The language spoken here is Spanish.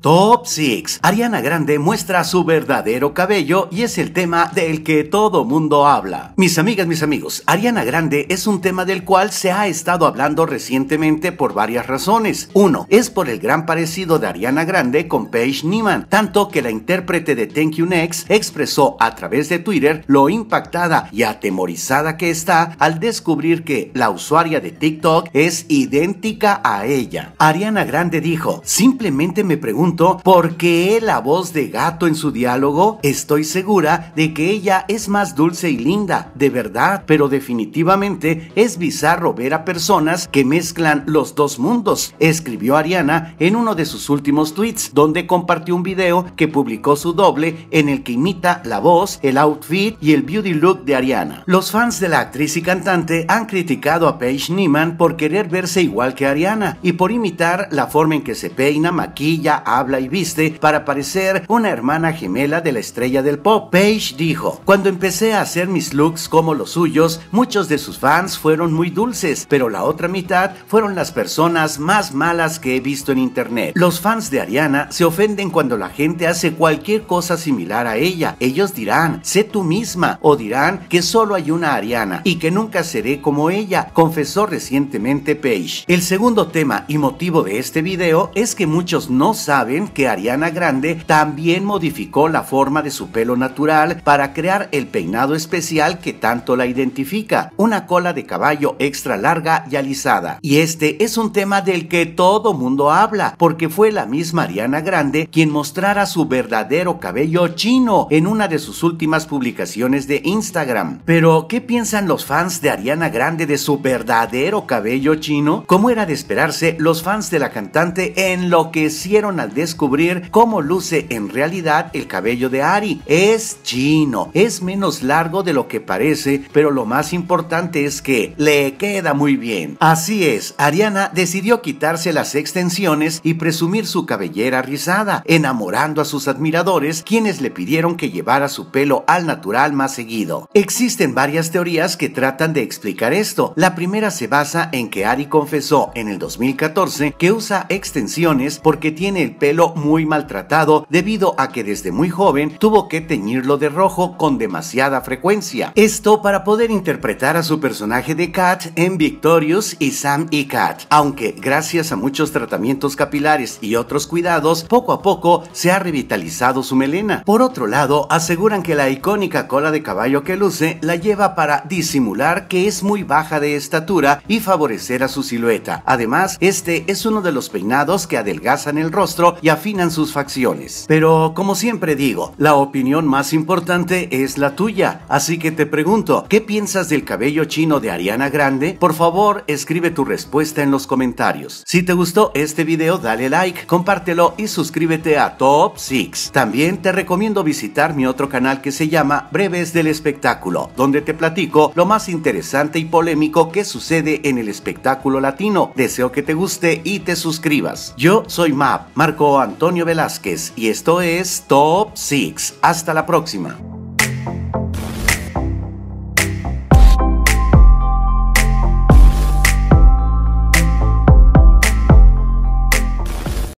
Top 6. Ariana Grande muestra su verdadero cabello y es el tema del que todo mundo habla. Mis amigas, mis amigos, Ariana Grande es un tema del cual se ha estado hablando recientemente por varias razones. Uno, es por el gran parecido de Ariana Grande con Paige Neiman, tanto que la intérprete de Thank You Next expresó a través de Twitter lo impactada y atemorizada que está al descubrir que la usuaria de TikTok es idéntica a ella. Ariana Grande dijo, simplemente me pregunto ¿Por porque la voz de gato en su diálogo estoy segura de que ella es más dulce y linda, de verdad, pero definitivamente es bizarro ver a personas que mezclan los dos mundos, escribió Ariana en uno de sus últimos tweets, donde compartió un video que publicó su doble en el que imita la voz, el outfit y el beauty look de Ariana. Los fans de la actriz y cantante han criticado a Paige Neiman por querer verse igual que Ariana y por imitar la forma en que se peina, maquilla, habla habla y viste para parecer una hermana gemela de la estrella del pop. Paige dijo, cuando empecé a hacer mis looks como los suyos, muchos de sus fans fueron muy dulces, pero la otra mitad fueron las personas más malas que he visto en internet. Los fans de Ariana se ofenden cuando la gente hace cualquier cosa similar a ella. Ellos dirán, sé tú misma, o dirán que solo hay una Ariana y que nunca seré como ella, confesó recientemente Paige. El segundo tema y motivo de este video es que muchos no saben que Ariana Grande también modificó la forma de su pelo natural para crear el peinado especial que tanto la identifica, una cola de caballo extra larga y alisada. Y este es un tema del que todo mundo habla, porque fue la misma Ariana Grande quien mostrara su verdadero cabello chino en una de sus últimas publicaciones de Instagram. Pero, ¿qué piensan los fans de Ariana Grande de su verdadero cabello chino? Como era de esperarse, los fans de la cantante enloquecieron al descubrir cómo luce en realidad el cabello de Ari. Es chino, es menos largo de lo que parece, pero lo más importante es que le queda muy bien. Así es, Ariana decidió quitarse las extensiones y presumir su cabellera rizada, enamorando a sus admiradores, quienes le pidieron que llevara su pelo al natural más seguido. Existen varias teorías que tratan de explicar esto. La primera se basa en que Ari confesó en el 2014 que usa extensiones porque tiene el pelo muy maltratado debido a que desde muy joven tuvo que teñirlo de rojo con demasiada frecuencia. Esto para poder interpretar a su personaje de Kat en Victorious y Sam y Kat, aunque gracias a muchos tratamientos capilares y otros cuidados, poco a poco se ha revitalizado su melena. Por otro lado, aseguran que la icónica cola de caballo que luce la lleva para disimular que es muy baja de estatura y favorecer a su silueta. Además, este es uno de los peinados que adelgazan el rostro y afinan sus facciones. Pero como siempre digo, la opinión más importante es la tuya, así que te pregunto, ¿qué piensas del cabello chino de Ariana Grande? Por favor, escribe tu respuesta en los comentarios. Si te gustó este video, dale like, compártelo y suscríbete a Top 6. También te recomiendo visitar mi otro canal que se llama Breves del Espectáculo, donde te platico lo más interesante y polémico que sucede en el espectáculo latino. Deseo que te guste y te suscribas. Yo soy Map, Marco Antonio Velázquez y esto es Top 6. Hasta la próxima.